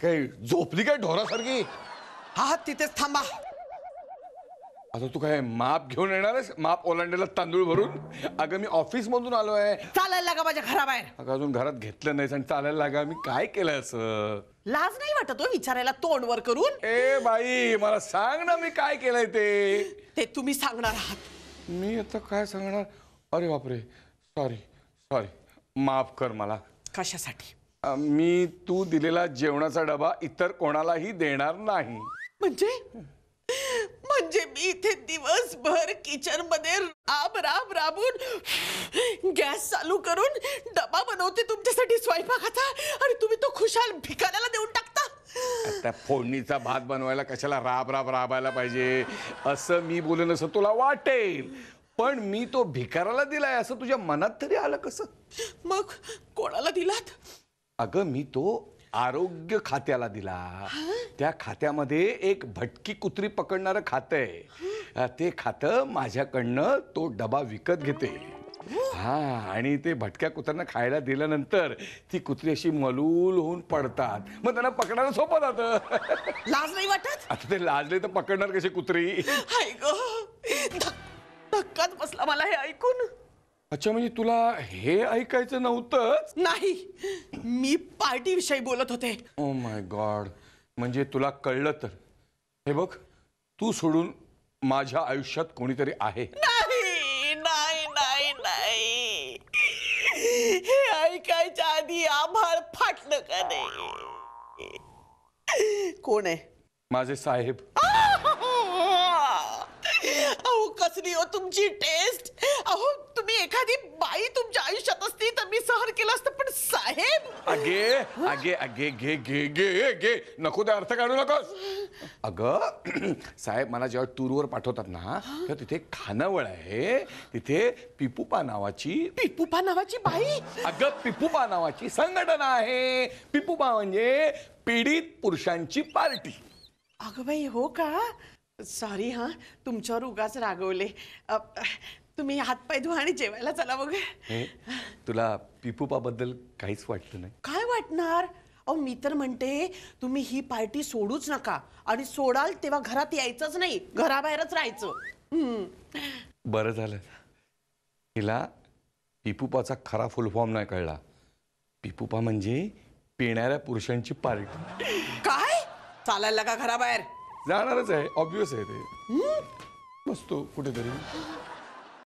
काय झोपली काय ढोरासारखी हा हा तिथेच थांबा आता तू काय माप घेऊन येणार आहेस माप ओलांडायला तांदूळ भरून अगं मी ऑफिस मधून आलो आहे चालायला लागा माझ्या घराबाहेर अगं अजून घरात घेतलं नाहीस आणि चालायला लागा मी काय केलं असं लाज नाही वाटत हो विचारायला तोंडवर करून ए बाई मला सांग ना मी काय केलंय ते ते तुम्ही सांगणार आहात मी आता काय सांगणार अरे बापरे सॉरी सॉरी माफ कर मला कशासाठी मी तू दिलेला जेवणाचा डबा इतर कोणालाही देणार नाही म्हणजे म्हणजे मी इथे दिवसभर किचन मध्ये राब राब राबून गॅस चालू करून डबा बनवते तुमच्यासाठी स्वयंपाकाचा आणि तुम्ही तो खुशाल भिकाऱ्याला देऊन टाकता त्या फोडणीचा भात बनवायला कशाला राब राब राबायला पाहिजे असं मी बोलून असं तुला वाटेल पण मी तो भिकाराला दिलाय असं तुझ्या मनात तरी आलं कसं मग कोणाला दिलात अगं मी तो आरोग्य खात्याला दिला त्या खात्यामध्ये एक भटकी कुत्री पकडणारं खात आहे ते खात माझ्याकडनं तो डबा विकत घेते हा आणि ते भटक्या कुत्र्यांना खायला दिल्यानंतर ती कुत्री अशी मलूल होऊन पडतात मग त्यांना पकडायला सोपं जात लाज नाही वाटत आता ते लाजले तर पकडणार कशी कुत्री हाय धक्काच बसला मला हे ऐकून अच्छा म्हणजे तुला हे ऐकायचं नव्हतं नाही मी पार्टी विषयी बोलत होते ओ माय गॉड म्हणजे तुला कळलं तर हे बघ तू सोडून माझ्या आयुष्यात कोणीतरी आहे नाही नाही नाही ऐकायच्या आधी आभार फाटलं का नाही कोण आहे माझे साहेब तुमची टेस्ट अहो तुम्ही एखादी बाई तुमच्या आयुष्यात असती तर मी सहन केलं असतं पण साहेब अगे अगे अगे घे घे घे घे नको त्या अर्थ काढू नकोस अगं साहेब मला जेव्हा टूरवर पाठवतात ना तेव्हा तिथे खानावळ आहे तिथे पिपुपा नावाची पिपुपा नावाची बाई अग पिपुपा नावाची संघटना आहे पिपुपा म्हणजे पीडित पुरुषांची पार्टी अगं बाई हो का सॉरी हां तुमच्यावर उगाच रागवले तुम्ही हात तुम्ही हातपाय धुवा आणि जेवायला चला बघ तुला तुला पिपुपाबद्दल काहीच वाटत नाही काय वाटणार अहो मी तर म्हणते तुम्ही ही पार्टी सोडूच नका आणि सोडाल तेव्हा घरात यायचंच नाही घराबाहेरच राहायचं बरं झालं तिला पिपुपाचा खरा फुल फॉर्म नाही कळला पिपुपा म्हणजे पिणाऱ्या पुरुषांची पार्टी काय चालायला का घराबाहेर जाणारच आहे ऑब्विस आहे ते बसतो कुठेतरी